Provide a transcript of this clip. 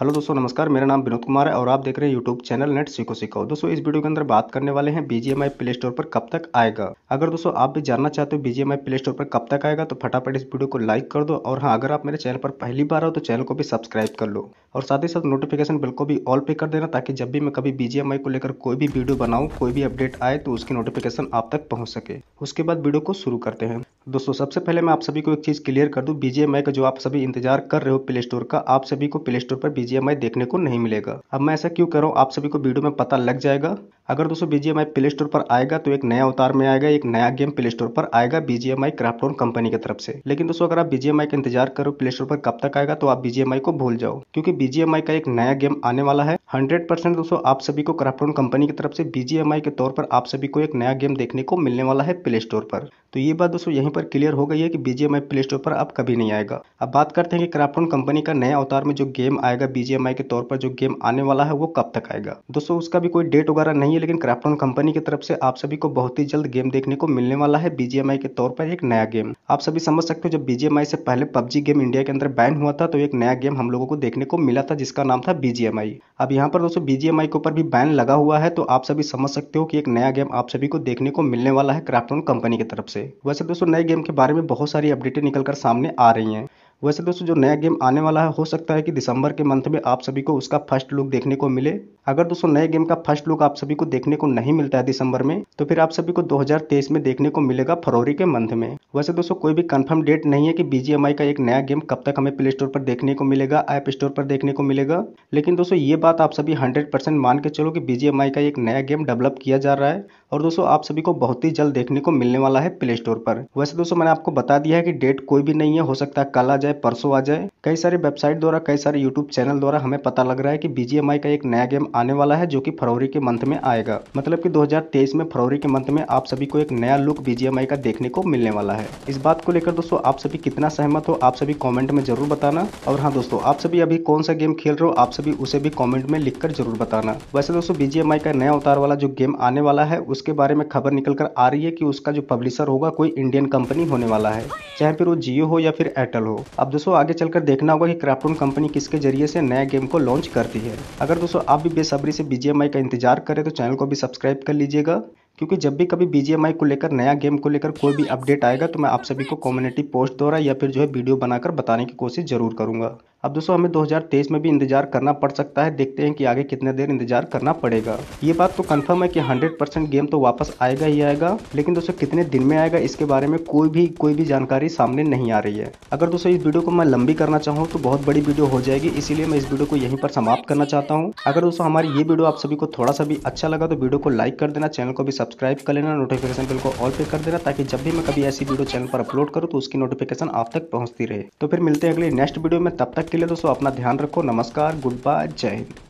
hello दोस्तों नमस्कार मेरा नाम विनोद कुमार है और आप देख रहे हैं यूट्यूब चैनल नेट सीखो सीखो दोस्तों इस वीडियो के अंदर बात करने वाले हैं बीजीएमआई प्ले स्टोर पर कब तक आएगा अगर दोस्तों आप भी जानना चाहते हो बीजीएमआई प्ले स्टोर पर कब तक आएगा तो फटाफट इस वीडियो को लाइक कर दो और हाँ अगर आप मेरे चैनल पर पहली बार हो तो चैनल को भी सब्सक्राइब कर लो और साथ ही साथ नोटिफिकेशन बिल को भी ऑल पे कर देना ताकि जब भी मैं कभी बीजीएमआई को लेकर कोई भी वीडियो बनाऊँ कोई भी अपडेट आए तो उसकी नोटिफिकेशन आप तक पहुँच सके उसके बाद वीडियो को शुरू करते हैं दोस्तों सबसे पहले मैं आप सभी को एक चीज़ क्लियर कर दूं बीजीएमआई का जो आप सभी इंतजार कर रहे हो प्ले स्टोर का आप सभी को प्ले स्टोर पर बीजेएमआई देखने को नहीं मिलेगा अब मैं ऐसा क्यों कर रहा हूँ आप सभी को वीडियो में पता लग जाएगा अगर दोस्तों बीजीएमआई प्ले स्टोर पर आएगा तो एक नया अवतार में आएगा एक नया गेम प्ले स्टोर पर आएगा बीजीएमआई क्राफ्टोन कंपनी की तरफ से लेकिन दोस्तों अगर आप बीजेएमआई का इंतजार करो प्ले स्टोर पर कब तक आएगा तो आप बीजेएमआई को भूल जाओ क्योंकि बीजीएमआई का एक नया गेम आने वाला है हंड्रेड परसेंट दोस्तों आप सभी को क्राफ्टोन कंपनी की तरफ से बीजीएमआई के तौर पर आप सभी को एक नया गेम देखने को मिलने वाला है प्ले स्टोर पर तो ये बात दोस्तों यहीं पर क्लियर हो गई है कि बी प्ले स्टोर पर अब कभी नहीं आएगा अब बात करते हैं कि क्राफ्टोन कंपनी का नया अवतार में जो गेम आएगा बी के तौर पर जो गेम आने वाला है वो कब तक आएगा दोस्तों उसका भी कोई डेट वगैरह नहीं है लेकिन क्राफ्टोन कंपनी की तरफ से आप सभी को बहुत ही जल्द गेम देखने को मिलने वाला है बी के तौर पर एक नया गेम आप सभी समझ सकते हो जब बी से पहले पबजी गेम इंडिया के अंदर बैन हुआ था तो एक नया गेम हम लोगों को देखने को मिला था जिसका नाम था बी अब यहाँ पर दोस्तों बीजीएमआई के ऊपर भी बैन लगा हुआ है तो आप सभी समझ सकते हो कि एक नया गेम आप सभी को देखने को मिलने वाला है क्राफ्टोन कंपनी की तरफ से वैसे दोस्तों नए गेम के बारे में बहुत सारी अपडेटें निकलकर सामने आ रही हैं वैसे दोस्तों जो नया गेम आने वाला है हो सकता है कि दिसंबर के मंथ में आप सभी को उसका फर्स्ट लुक देखने को मिले अगर दोस्तों नए गेम का फर्स्ट लुक आप सभी को देखने को नहीं मिलता है दिसंबर में तो फिर आप सभी को 2023 में देखने को मिलेगा फरवरी के मंथ में वैसे दोस्तों कोई भी कंफर्म डेट नहीं है कि बीजीएमआई का एक नया गेम कब तक हमें प्ले स्टोर पर देखने को मिलेगा ऐप स्टोर पर देखने को मिलेगा लेकिन दोस्तों ये बात आप सभी हंड्रेड मान के चलो कि बीजीएमआई का एक नया गेम डेवलप किया जा रहा है और दोस्तों आप सभी को बहुत ही जल्द देखने को मिलने वाला है प्ले स्टोर पर वैसे दोस्तों मैंने आपको बता दिया है कि डेट कोई भी नहीं है हो सकता है कल आ जाए परसों आ जाए कई सारी वेबसाइट द्वारा कई सारे यूट्यूब चैनल द्वारा हमें पता लग रहा है कि बीजीएमआई का एक नया गेम आने वाला है जो कि फरवरी के मंथ में आएगा मतलब कि 2023 में फरवरी के मंथ में आप सभी को एक नया लुक बीजीएमआई का देखने को मिलने वाला है इस बात को लेकर दोस्तों आप सभी कितना सहमत हो आप सभी कॉमेंट में जरूर बताना और हाँ दोस्तों आप सभी अभी कौन सा गेम खेल रहे हो आप सभी उसे भी कॉमेंट में लिख जरूर बताना वैसे दोस्तों बीजीएमआई का नया उतार वाला जो गेम आने वाला है उसके बारे में खबर निकल कर आ रही है कि उसका जो पब्लिशर होगा कोई इंडियन कंपनी होने वाला है चाहे फिर वो जियो हो या फिर एयरटेल हो अब दोस्तों आगे चलकर देखना होगा कि क्राफ्टून कंपनी किसके जरिए से नया गेम को लॉन्च करती है अगर दोस्तों आप भी बेसब्री से बीजीएमआई का इंतजार करें तो चैनल को भी सब्सक्राइब कर लीजिएगा क्योंकि जब भी कभी बीजीएमआई को लेकर नया गेम को लेकर कोई भी अपडेट आएगा तो मैं आप सभी को कम्युनिटी पोस्ट द्वारा या फिर जो है वीडियो बनाकर बताने की कोशिश जरूर करूंगा अब दोस्तों हमें 2023 में भी इंतजार करना पड़ सकता है देखते हैं कि आगे कितने देर इंतजार करना पड़ेगा ये बात तो कंफर्म है कि 100 परसेंट गेम तो वापस आएगा ही आएगा लेकिन दोस्तों कितने दिन में आएगा इसके बारे में कोई भी कोई भी जानकारी सामने नहीं आ रही है अगर दोस्तों इस वीडियो को मैं लंबी करना चाहूँ तो बहुत बड़ी वीडियो हो जाएगी इसीलिए मैं इस वीडियो को यहीं पर समाप्त करना चाहता हूँ अगर दोस्तों हमारी ये वीडियो आप सभी को थोड़ा सा भी अच्छा लगा तो वीडियो को लाइक कर देना चैनल को भी सब्सक्राइब कर लेना नोटिफिकेशन बिल को ऑल पे कर देना ताकि जब भी मैं कभी ऐसी वीडियो चैनल पर अपलोड करूँ तो उसकी नोटिफिकेशन आप तक पहुँचती रहे तो फिर मिलते हैं अगले नेक्स्ट वीडियो में तब तक तक के लिए दोस्तों अपना ध्यान रखो नमस्कार गुड बाय जय हिंद